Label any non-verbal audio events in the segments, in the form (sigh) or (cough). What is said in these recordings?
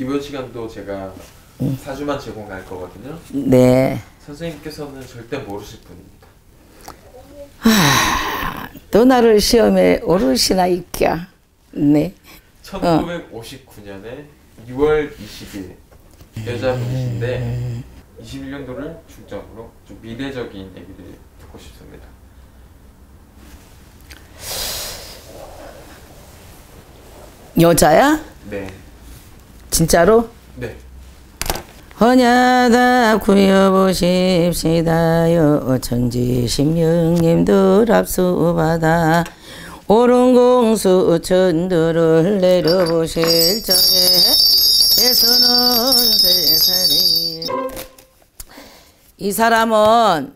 이번 시간도 제가 네. 사주만 제공할 거거든요. 네. 선생님께서는 절대 모르실 분입니다. 아, 또 나를 시험에 오르시나 있랴. 네. 1959년에 어. 6월 20일 여자분이신데 21년도를 중점으로 좀 미래적인 얘기를 듣고 싶습니다. 여자야? 네. 진짜로? 네. 허냐다 구여보십시다요 천지 십육님도 랍수바다 오른공수 천도를 내려보실 적에 예수는 세상이 이 사람은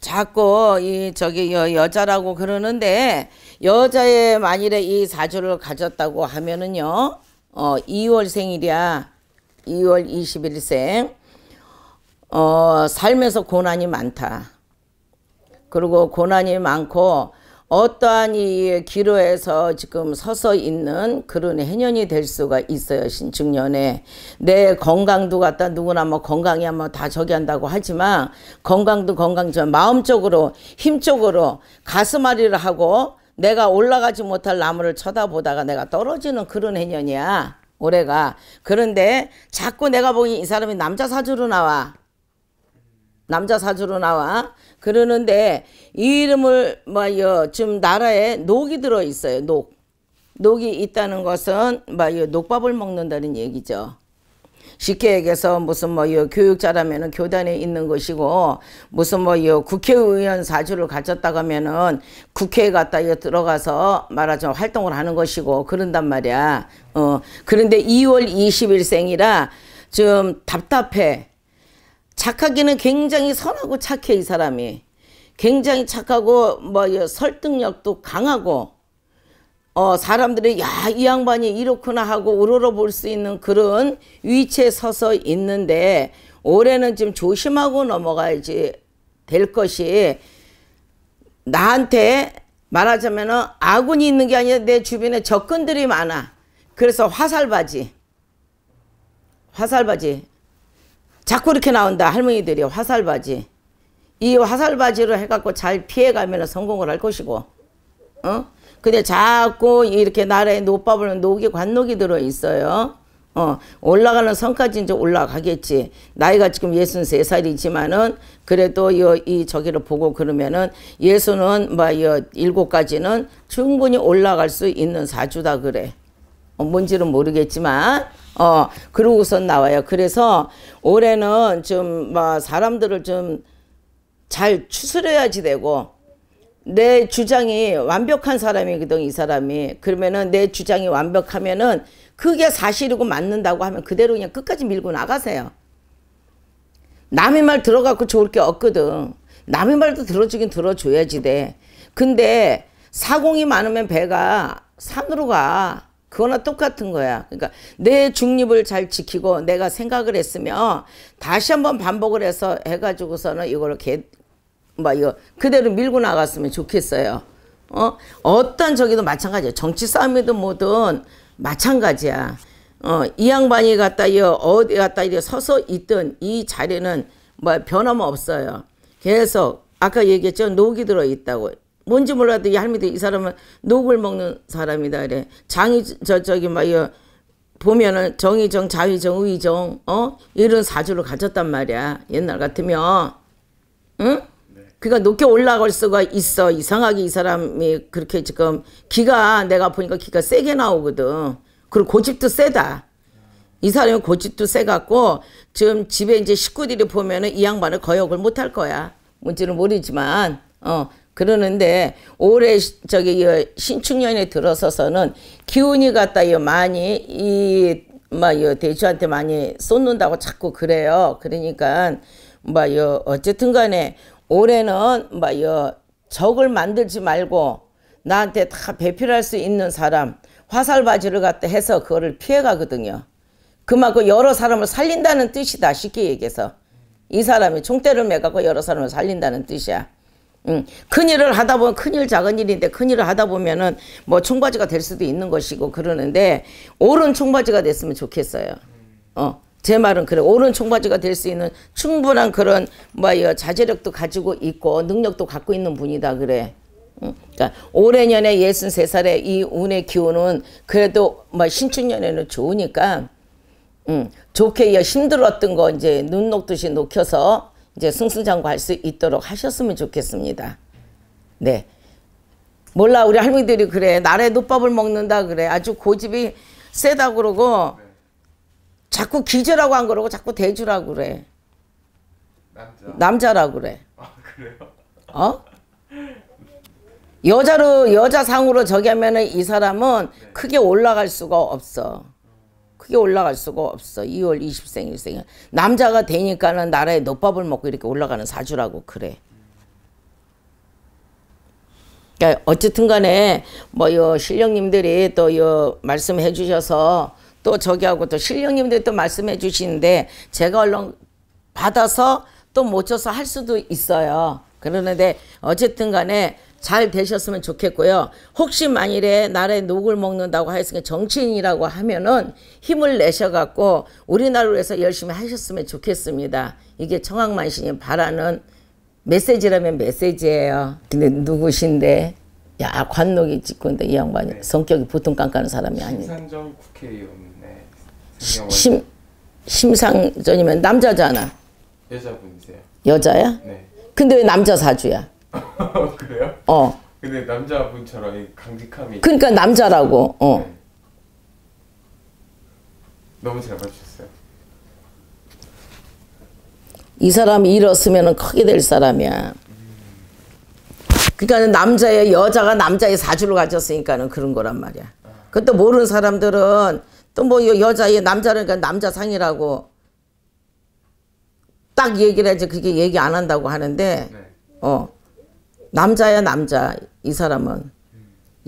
자꾸 이 저기 여, 여자라고 그러는데 여자의 만일에 이 사주를 가졌다고 하면은요 어, 2월 생일이야. 2월 21생. 어, 삶에서 고난이 많다. 그리고 고난이 많고 어떠한 이 기로에서 지금 서서 있는 그런 해년이 될 수가 있어요. 신축년에. 내 건강도 갖다 누구나 뭐 건강이야 뭐 다 저기 한다고 하지만 건강도 건강지만 마음적으로 힘적으로 가슴앓이를 하고 내가 올라가지 못할 나무를 쳐다보다가 내가 떨어지는 그런 해년이야. 올해가. 그런데 자꾸 내가 보니 이 사람이 남자 사주로 나와. 남자 사주로 나와. 그러는데 이 이름을 뭐요 지금 나라에 녹이 들어 있어요. 녹. 녹이 있다는 것은 막요 뭐 녹밥을 먹는다는 얘기죠. 시게에게서 무슨 뭐이 교육자라면은 교단에 있는 것이고 무슨 뭐이 국회의원 사주를 가졌다가면은 국회에 갔다 들어가서 말하자면 활동을 하는 것이고 그런단 말이야. 어 그런데 2월 20일 생이라 좀 답답해. 착하기는 굉장히 선하고 착해 이 사람이. 굉장히 착하고 뭐 설득력도 강하고 어, 사람들이 야이 양반이 이렇구나 하고 우러러 볼 수 있는 그런 위치에 서서 있는데 올해는 좀 조심하고 넘어가야지 될 것이 나한테 말하자면 아군이 있는 게 아니라 내 주변에 적근들이 많아. 그래서 화살바지. 화살바지. 자꾸 이렇게 나온다. 할머니들이 화살바지. 이 화살바지로 해갖고 잘 피해가면 성공을 할 것이고. 어? 근데 자꾸 이렇게 나라에 노밥을 녹이 관녹이 들어 있어요. 어, 올라가는 성까지 이제 올라가겠지. 나이가 지금 63살이지만은 그래도 이, 이 저기를 보고 그러면은 예수는 뭐 일곱 가지는 충분히 올라갈 수 있는 사주다 그래. 어, 뭔지는 모르겠지만 어 그러고선 나와요. 그래서 올해는 좀뭐 사람들을 좀 잘 추스려야지 되고 내 주장이 완벽한 사람이거든 이 사람이 그러면은 내 주장이 완벽하면은 그게 사실이고 맞는다고 하면 그대로 그냥 끝까지 밀고 나가세요 남의 말 들어갖고 좋을 게 없거든 남의 말도 들어주긴 들어줘야지 돼 근데 사공이 많으면 배가 산으로 가 그거나 똑같은 거야 그러니까 내 중립을 잘 지키고 내가 생각을 했으면 다시 한번 반복을 해서 해가지고서는 이걸 개, 뭐 이거 그대로 밀고 나갔으면 좋겠어요. 어? 어떤 저기도 마찬가지야. 정치 싸움이든 뭐든 마찬가지야. 어, 이 양반이 갔다 이 어디 갔다 이 서서 있던 이 자리는 뭐 변함없어요. 계속 아까 얘기했죠. 녹이 들어 있다고. 뭔지 몰라도 이 할미도 이 사람은 녹을 먹는 사람이다 그래. 장이 저 저기 막 이거 보면은 정의정 자의정 의정 어 이런 사주를 가졌단 말이야. 옛날 같으면 응? 그러니까 높게 올라갈 수가 있어. 이상하게 이 사람이 그렇게 지금 기가 내가 보니까 기가 세게 나오거든. 그리고 고집도 세다. 이 사람이 고집도 세갖고 지금 집에 이제 식구들이 보면은 이 양반을 거역을 못할 거야. 뭔지는 모르지만 어 그러는데 올해 저기 신축년에 들어서서는 기운이 갖다 이 많이 이 막이 뭐, 대주한테 많이 쏟는다고 자꾸 그래요. 그러니까 뭐이 어쨌든 간에 올해는 뭐여 적을 만들지 말고 나한테 다 배필할 수 있는 사람 화살 바지를 갖다 해서 그거를 피해가거든요. 그만큼 여러 사람을 살린다는 뜻이다 쉽게 얘기해서 이 사람이 총대를 매갖고 여러 사람을 살린다는 뜻이야. 응. 음, 큰일을 하다 보면 큰일 작은 일인데 큰일을 하다 보면은 뭐 총바지가 될 수도 있는 것이고 그러는데 옳은 총바지가 됐으면 좋겠어요. 어. 제 말은 그래 옳은 총바지가 될 수 있는 충분한 그런 뭐 자제력도 가지고 있고 능력도 갖고 있는 분이다 그래. 그러니까 올해 년에 63살의 이 운의 기운은 그래도 뭐 신축년에는 좋으니까 응. 좋게 힘들었던 거 이제 눈 녹듯이 녹혀서 이제 승승장구할 수 있도록 하셨으면 좋겠습니다. 네. 몰라 우리 할머니들이 그래 나래 눈밥을 먹는다 그래 아주 고집이 세다 그러고 자꾸 기재라고 안 그러고 자꾸 대주라고 그래. 남자. 남자라고 그래. 아, 그래요? 어? 여자로 여자 상으로 저기 하면은 이 사람은 네. 크게 올라갈 수가 없어. 크게 올라갈 수가 없어. 2월 20생 1생. 남자가 되니까는 나라에 넛밥을 먹고 이렇게 올라가는 사주라고 그래. 그러니까 어쨌든 간에 뭐요 실령님들이 또 요 말씀해 주셔서 또 저기하고 또 신령님들 또 말씀해 주시는데 제가 얼른 받아서 또 못줘서할 수도 있어요. 그러는데 어쨌든 간에 잘 되셨으면 좋겠고요. 혹시 만일에 나라의 녹을 먹는다고 하였으니까 정치인이라고 하면은 힘을 내셔갖고 우리나라를 위해서 열심히 하셨으면 좋겠습니다. 이게 청학만신이 바라는 메시지라면 메시지예요. 근데 누구신데? 야 관록이 찍고 있는데 이 양반이 네. 성격이 보통 깐깐한 사람이 아니에요. 신산정 국회의원. 심 심상전이면 남자잖아. 여자분이세요. 여자야? 네. 근데 왜 남자 사주야? (laughs) 그래요? 어. 근데 남자분처럼 강직함이. 그러니까 남자라고. 어. 네. 너무 잘 맞추셨어요. 이 사람이 일었으면 크게 될 사람이야. 그러니까 남자의 여자가 남자의 사주를 가졌으니까는 그런 거란 말이야. 아. 그것도 모르는 사람들은 또뭐 여자, 남자라니까 남자 상이라고 딱 얘기를 해야지 그게 얘기 안 한다고 하는데 네. 어 남자야 남자 이 사람은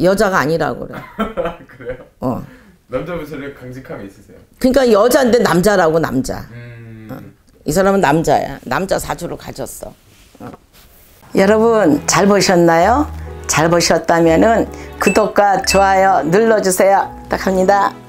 여자가 아니라고 그래. (laughs) 그래요? 어. 남자 목소리 강직함이 있으세요? 그러니까 여자인데 남자라고 남자. 음... 어. 이 사람은 남자야. 남자 사주를 가졌어. 어. 여러분 잘 보셨나요? 잘 보셨다면은 구독과 좋아요 눌러주세요. 부탁합니다.